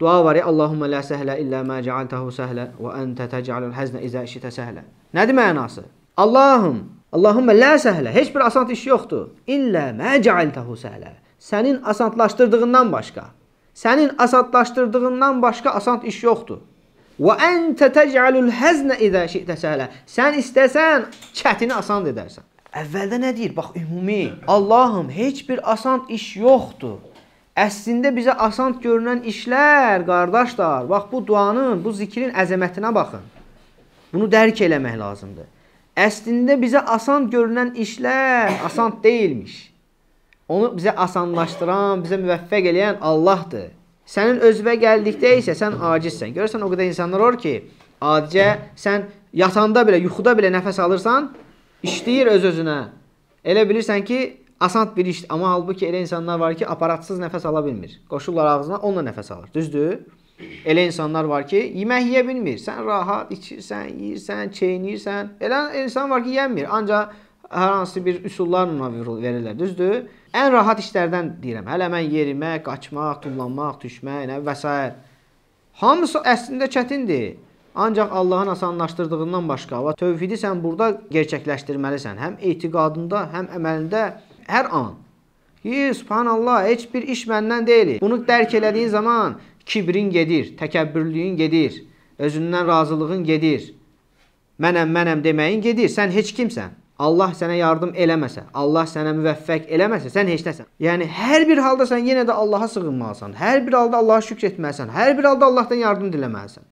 Dua var ya, Allahumma la səhlə illə mə cəaltəhu səhlə və əntə təcəalul həznə izə işitə səhlə. Nədir mənası? Allahım, Allahumma la səhlə, heç bir asan iş yoxdur. İllə mə cəaltəhu səhlə. Sənin asantlaşdırdığından başqa. Sənin asantlaşdırdığından başqa asant iş yoxdur. Və əntə təcəalul həznə izə işitə səhlə. Sən istəsən, çətini asan edərsən. Əvvəldə nə deyir? Bax, ümumi. Allahım, heç bir asan iş yoxdur. Əslində bizə asan görünən işlər, qardaşlar, bax bu duanın, bu zikrin əzəmətinə baxın. Bunu dərk eləmək lazımdır. Əslində bizə asan görünən işlər asan deyilmiş. Onu bizə asanlaşdıran, bizə müvəffəq eləyən Allahdır. Sənin özünə gəldikdə isə sən acizsən. Görürsən o qədər insanlar var ki, adicə sən yatanda belə, yuxuda belə nəfəs alırsan, işləyir öz-özünə. Elə bilirsən ki, Asant bir işdir. Amma halbuki elə insanlar var ki, aparatsız nəfəs ala bilmir. Qoşurlar ağzına, onunla nəfəs alır. Düzdür? Elə insanlar var ki, yemək yeyə bilmir. Sən rahat içirsən, yeyirsən, çeynirsən. Elə insan var ki, yemir. Ancaq hər hansı bir üsullarla verirlər, düzdür? Ən rahat işlərdən deyirəm. Hələ mən yerimək, qaçmaq, tullanmaq, düşmək, nə və s. Hamısı əslində çətindir. Ancaq Allahın asanlaşdırdığından başqa, va tövhidi sən burada gerçəkləşdirməlisən. Həm etiqadında, həm əməlində hər an. Ey, subhanallah, heç bir iş məndən deyil. Bunu dərk elədiyin zaman kibrin gedir, təkəbbürlüyün gedir, özündən razılığın gedir. Mənəm, mənəm deməyin gedir. Sən heç kimsən. Allah sənə yardım eləməsə, Allah sənə müvəffəq eləməsə, sən heç nəsən. Yəni hər bir halda sən yenə də Allaha sığınmalısan. Hər bir halda Allaha şükr etməlisən. Hər bir halda Allahdan yardım diləməlisən.